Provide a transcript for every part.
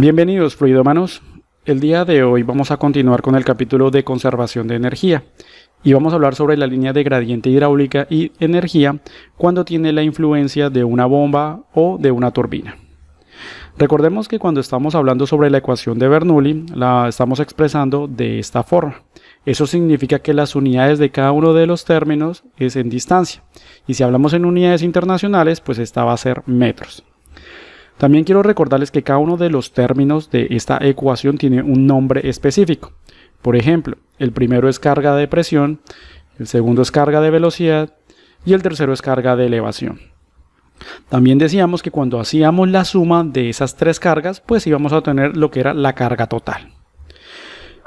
Bienvenidos fluidomanos. El día de hoy vamos a continuar con el capítulo de conservación de energía y vamos a hablar sobre la línea de gradiente hidráulica y energía cuando tiene la influencia de una bomba o de una turbina. Recordemos que cuando estamos hablando sobre la ecuación de Bernoulli la estamos expresando de esta forma. Eso significa que las unidades de cada uno de los términos es en distancia y si hablamos en unidades internacionales pues esta va a ser metros. También quiero recordarles que cada uno de los términos de esta ecuación tiene un nombre específico. Por ejemplo, el primero es carga de presión, el segundo es carga de velocidad y el tercero es carga de elevación. También decíamos que cuando hacíamos la suma de esas tres cargas, pues íbamos a obtener lo que era la carga total.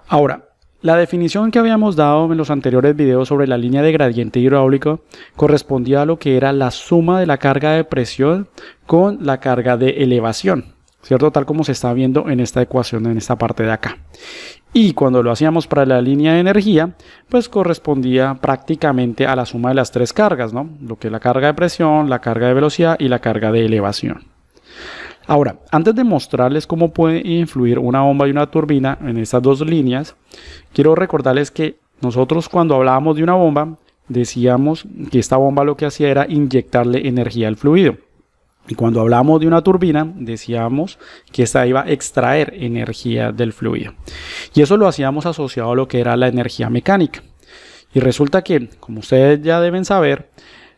Ahora, la definición que habíamos dado en los anteriores videos sobre la línea de gradiente hidráulico correspondía a lo que era la suma de la carga de presión con la carga de elevación, ¿cierto? Tal como se está viendo en esta ecuación, en esta parte de acá. Y cuando lo hacíamos para la línea de energía, pues correspondía prácticamente a la suma de las tres cargas, ¿no? Lo que es la carga de presión, la carga de velocidad y la carga de elevación. Ahora, antes de mostrarles cómo puede influir una bomba y una turbina en estas dos líneas, quiero recordarles que nosotros cuando hablábamos de una bomba, decíamos que esta bomba lo que hacía era inyectarle energía al fluido. Y cuando hablábamos de una turbina, decíamos que esta iba a extraer energía del fluido. Y eso lo hacíamos asociado a lo que era la energía mecánica. Y resulta que, como ustedes ya deben saber,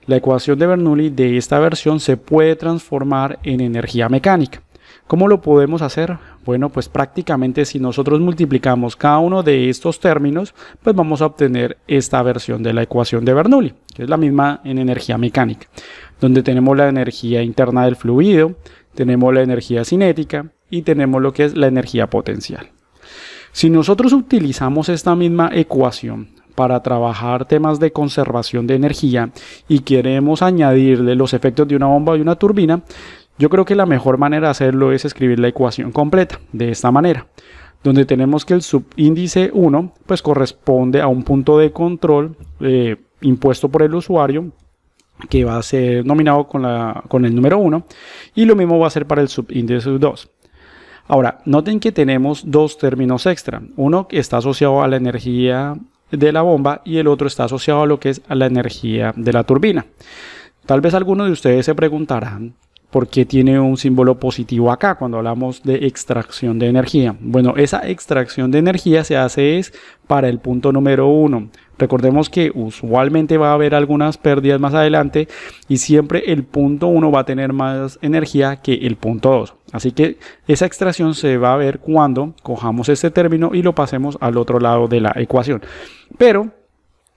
la ecuación de Bernoulli de esta versión se puede transformar en energía mecánica. ¿Cómo lo podemos hacer? Bueno, pues prácticamente si nosotros multiplicamos cada uno de estos términos, pues vamos a obtener esta versión de la ecuación de Bernoulli, que es la misma en energía mecánica, donde tenemos la energía interna del fluido, tenemos la energía cinética y tenemos lo que es la energía potencial. Si nosotros utilizamos esta misma ecuación para trabajar temas de conservación de energía y queremos añadirle los efectos de una bomba y una turbina, yo creo que la mejor manera de hacerlo es escribir la ecuación completa, de esta manera, donde tenemos que el subíndice 1 pues corresponde a un punto de control eh, impuesto por el usuario que va a ser nominado con, la, con el número 1 y lo mismo va a ser para el subíndice 2. Ahora, noten que tenemos dos términos extra. Uno que está asociado a la energía de la bomba y el otro está asociado a lo que es a la energía de la turbina. Tal vez algunos de ustedes se preguntarán por qué tiene un símbolo positivo acá cuando hablamos de extracción de energía. Bueno, esa extracción de energía se hace es para el punto número uno, Recordemos que usualmente va a haber algunas pérdidas más adelante y siempre el punto 1 va a tener más energía que el punto 2. Así que esa extracción se va a ver cuando cojamos este término y lo pasemos al otro lado de la ecuación. Pero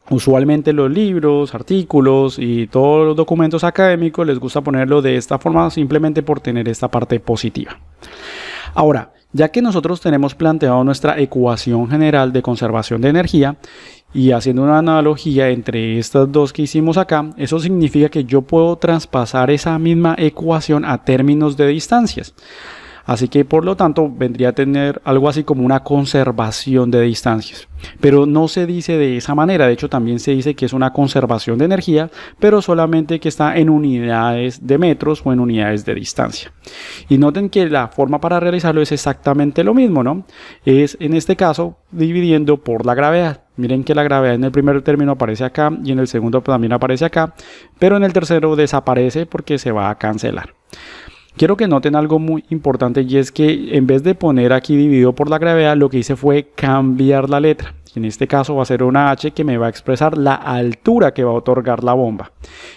Usualmente los libros, artículos y todos los documentos académicos les gusta ponerlo de esta forma simplemente por tener esta parte positiva. Ahora, ya que nosotros tenemos planteado nuestra ecuación general de conservación de energía y haciendo una analogía entre estas dos que hicimos acá, eso significa que yo puedo traspasar esa misma ecuación a términos de distancias. Así que por lo tanto vendría a tener algo así como una conservación de distancias. Pero no se dice de esa manera, de hecho también se dice que es una conservación de energía, pero solamente que está en unidades de metros o en unidades de distancia. Y noten que la forma para realizarlo es exactamente lo mismo, ¿no? Es en este caso dividiendo por la gravedad. Miren que la gravedad en el primer término aparece acá y en el segundo también aparece acá, pero en el tercero desaparece porque se va a cancelar. Quiero que noten algo muy importante y es que en vez de poner aquí dividido por la gravedad, lo que hice fue cambiar la letra. En este caso va a ser una H que me va a expresar la altura que va a otorgar la bomba.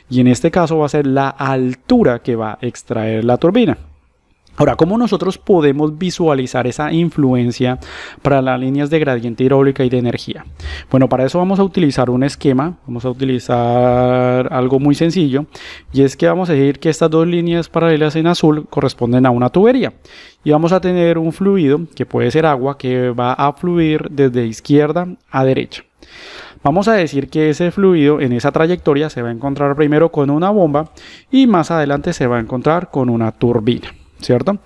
Y en este caso va a ser la altura que va a extraer la turbina. Ahora, ¿cómo nosotros podemos visualizar esa influencia para las líneas de gradiente hidráulica y de energía? Bueno, para eso vamos a utilizar un esquema, vamos a utilizar algo muy sencillo, y es que vamos a decir que estas dos líneas paralelas en azul corresponden a una tubería, y vamos a tener un fluido, que puede ser agua, que va a fluir desde izquierda a derecha. Vamos a decir que ese fluido en esa trayectoria se va a encontrar primero con una bomba y más adelante se va a encontrar con una turbina. ¿cierto?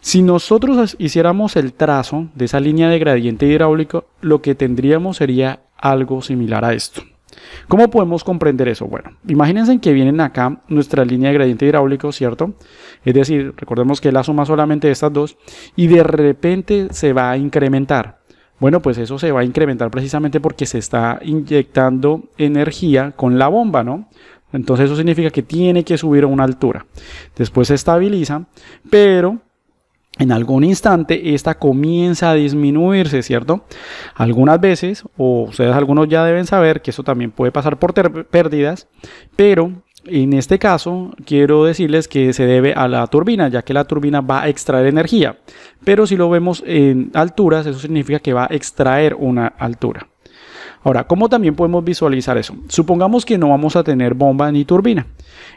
Si nosotros hiciéramos el trazo de esa línea de gradiente hidráulico, lo que tendríamos sería algo similar a esto. ¿Cómo podemos comprender eso? Bueno, imagínense que vienen acá nuestra línea de gradiente hidráulico, ¿cierto? Es decir, recordemos que la suma solamente de estas dos y de repente se va a incrementar. Bueno, pues eso se va a incrementar precisamente porque se está inyectando energía con la bomba, ¿no? Entonces eso significa que tiene que subir a una altura. Después se estabiliza, pero en algún instante esta comienza a disminuirse, ¿cierto? Algunas veces, o ustedes algunos ya deben saber que eso también puede pasar por pérdidas, pero en este caso, quiero decirles que se debe a la turbina, ya que la turbina va a extraer energía. Pero si lo vemos en alturas, eso significa que va a extraer una altura. Ahora, ¿cómo también podemos visualizar eso? Supongamos que no vamos a tener bomba ni turbina.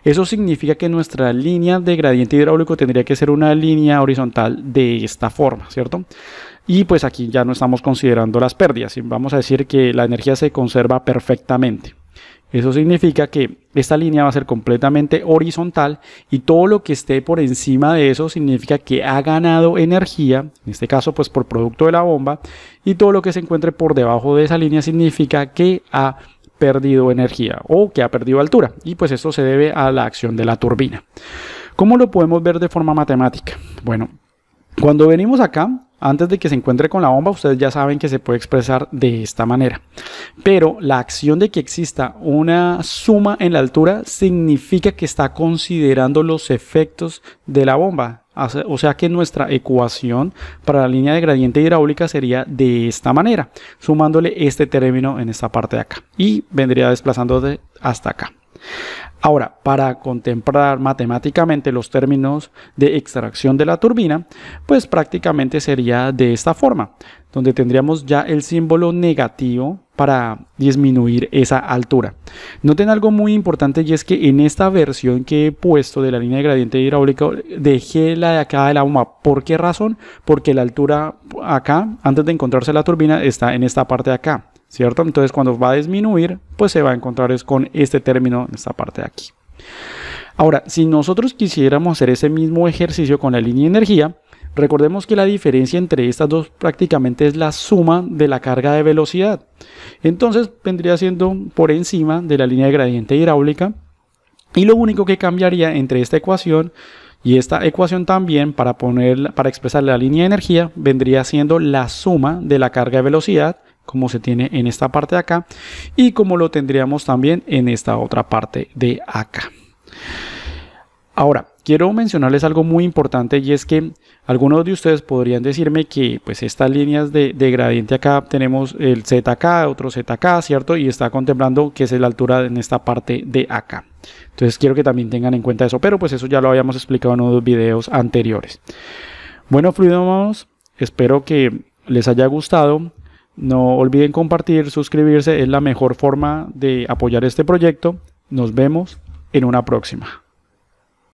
Eso significa que nuestra línea de gradiente hidráulico tendría que ser una línea horizontal de esta forma, ¿cierto? Y pues aquí ya no estamos considerando las pérdidas, vamos a decir que la energía se conserva perfectamente. Eso significa que esta línea va a ser completamente horizontal y todo lo que esté por encima de eso significa que ha ganado energía, en este caso pues por producto de la bomba, y todo lo que se encuentre por debajo de esa línea significa que ha perdido energía o que ha perdido altura y pues esto se debe a la acción de la turbina. ¿Cómo lo podemos ver de forma matemática? Bueno, cuando venimos acá antes de que se encuentre con la bomba, ustedes ya saben que se puede expresar de esta manera. Pero la acción de que exista una suma en la altura significa que está considerando los efectos de la bomba. O sea que nuestra ecuación para la línea de gradiente hidráulica sería de esta manera, sumándole este término en esta parte de acá. Y vendría desplazándose hasta acá. Ahora, para contemplar matemáticamente los términos de extracción de la turbina, pues prácticamente sería de esta forma, donde tendríamos ya el símbolo negativo para disminuir esa altura. Noten algo muy importante y es que en esta versión que he puesto de la línea de gradiente hidráulico dejé la de acá de la bomba. ¿Por qué razón? Porque la altura acá, antes de encontrarse la turbina, está en esta parte de acá. ¿cierto? Entonces cuando va a disminuir, pues se va a encontrar es con este término en esta parte de aquí. Ahora, si nosotros quisiéramos hacer ese mismo ejercicio con la línea de energía, recordemos que la diferencia entre estas dos prácticamente es la suma de la carga de velocidad. Entonces vendría siendo por encima de la línea de gradiente hidráulica y lo único que cambiaría entre esta ecuación y esta ecuación también para, poner, para expresar la línea de energía vendría siendo la suma de la carga de velocidad como se tiene en esta parte de acá y como lo tendríamos también en esta otra parte de acá. Ahora, quiero mencionarles algo muy importante y es que algunos de ustedes podrían decirme que pues estas líneas de, gradiente acá tenemos el z otro z ¿cierto? Y está contemplando que es la altura en esta parte de acá. Entonces quiero que también tengan en cuenta eso, pero pues eso ya lo habíamos explicado en unos videos anteriores. Bueno, fluidos, espero que les haya gustado. No olviden compartir, suscribirse, es la mejor forma de apoyar este proyecto. Nos vemos en una próxima.